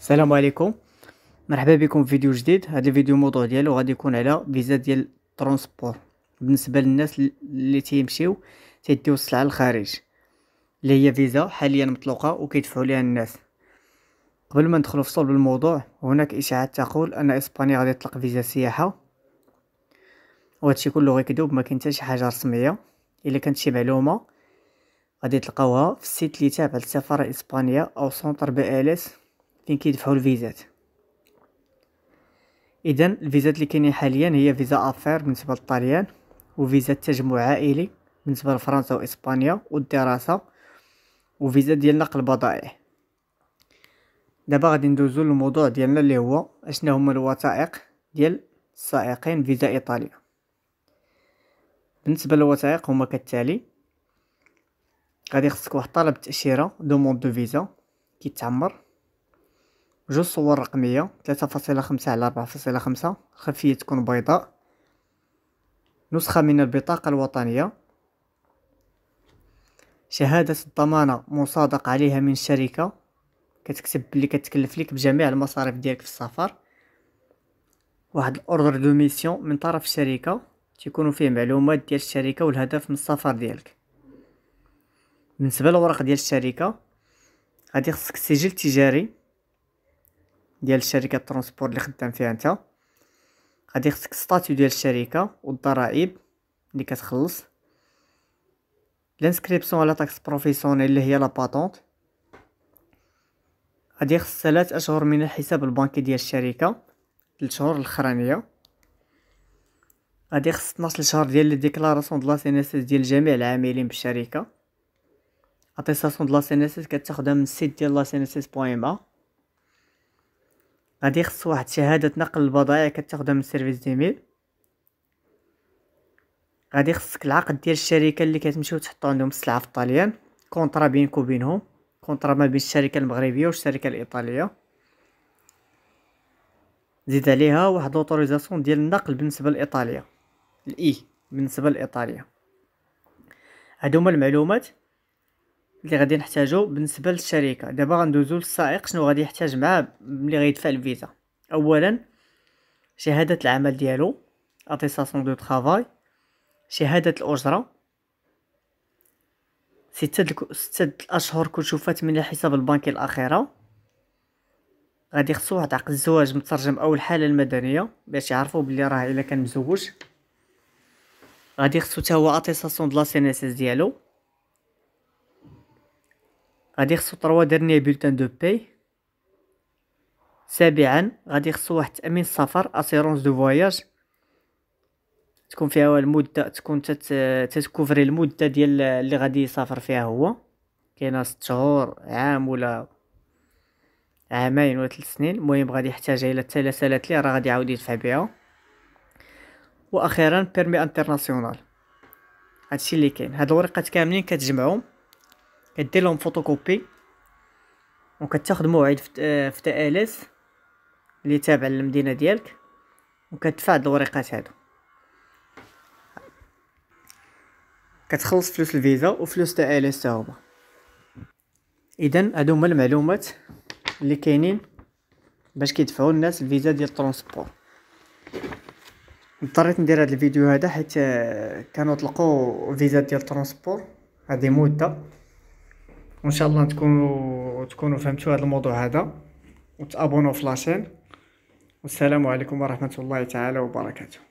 السلام عليكم مرحبا بكم في فيديو جديد هذا الفيديو الموضوع ديالو غادي يكون على فيزا ديال الترونسبور بالنسبه للناس اللي تيمشيو تيديو السلعه للخارج اللي هي فيزا حاليا مطلقه وكيدفعوا ليها الناس قبل ما ندخلوا في صلب الموضوع هناك اشاعات تقول ان اسبانيا غادي تطلق فيزا سياحه وهادشي كله غير كذوب ما كاين حتى شي حاجه رسميه الا كانت شي معلومه غادي تلقاوها في السيت اللي تابع للسفاره الاسبانيه او سونتر بي ال اس فين كيدفعوا الفيزات اذا الفيزات اللي كاينين حاليا هي فيزا افير بالنسبه للطليان وفيزا التجمع عائلي بالنسبه لفرنسا واسبانيا والدراسه وفيزا ديال نقل بضائع دابا غادي ندوزو للموضوع ديالنا اللي هو اشنا هما الوثائق ديال السائقين فيزا ايطاليا بالنسبه للوثائق هما كالتالي غادي خصك واحد طلب تاشيره دوموند دو فيزا كيتعمر جوج صور رقمية ثلاثة فاصلة خمسة على أربعة فاصلة خمسة خلفية تكون بيضاء نسخة من البطاقة الوطنية شهادة الضمانة مصادق عليها من الشركة كتكتب بلي كتكلف ليك بجميع المصاريف ديالك في السفر واحد الاوردر دو ميسيون من طرف الشركة تيكونوا فيه معلومات ديال الشركة والهدف من السفر ديالك بالنسبة للورق ديال الشركة غادي خصك سجل تجاري ديال الشركه الترونسبور اللي خدام فيها انت غادي خصك ستاتيو ديال الشركه والضرائب اللي كتخلص لانسكريبسيون على تاكس بروفيسيونيل اللي هي لا باتونت غادي يخص ثلاث اشهر من الحساب البنكي ديال الشركه الشهور الاخرانيه غادي يخص 12 شهر ديال لي ديكلاراسيون دو لا اس ديال جميع العاملين بالشركه اتيساسيون دو لا اس كتاخدها من السيت ديال لا سينيسيس بوين غادي يخص واحد شهاده نقل البضائع كتاخذها من سيرفيس ديميل غادي خصك العقد ديال الشركه اللي كتمشيو تحطو عندهم السلعه في الطاليان كونطرا بينك وبينهم كونطرا ما بين الشركه المغربيه والشركه الايطاليه زيد عليها واحد لوطوريزاسيون ديال النقل بالنسبه لايطاليا الاي e بالنسبه لايطاليا هادو هما المعلومات اللي غادي نحتاجو بالنسبه للشركه دابا غندوزو للسائق شنو غادي يحتاج معاه ملي غيدفع الفيزا اولا شهاده العمل ديالو اتيساسيون دو طرافاي شهاده الاجره ستة دل... ستة الاشهر كشوفات من الحساب البنكي الاخيره غادي خصو واحد عقد الزواج مترجم او الحاله المدنيه باش يعرفوا بلي راه الا كان مزوج غادي خصو تاهو هو اتيساسيون دو لا سي ديالو غادي يخصو تروا ديرني بولتان دو باي سابعا غادي يخصو واحد تامين السفر اسيرونس دو فواياج تكون فيها المده تكون تتكوفري المده ديال اللي غادي يسافر فيها هو كاينه 6 شهور عام ولا عامين ولا 3 سنين المهم غادي يحتاجها الى التلاسلات لي راه غادي يعاود يدفع بها واخيرا بيرمي انترناسيونال هادشي اللي كاين هاد الورقات كاملين كتجمعهم كدير لهم فوتوكوبي وكتاخد موعد في اس آه، اللي تابع للمدينه ديالك وكتدفع هاد الوريقات هادو كتخلص فلوس الفيزا وفلوس تالف تا هما اذا هادو هما المعلومات اللي كاينين باش كيدفعوا الناس الفيزا ديال الترونسبور اضطريت ندير هاد الفيديو هذا حيت آه، كانوا طلقوا فيزا ديال الترونسبور هذه مده وان شاء الله تكونوا تكونوا فهمتوا هذا الموضوع هذا وتابونوا في لاشين والسلام عليكم ورحمه الله تعالى وبركاته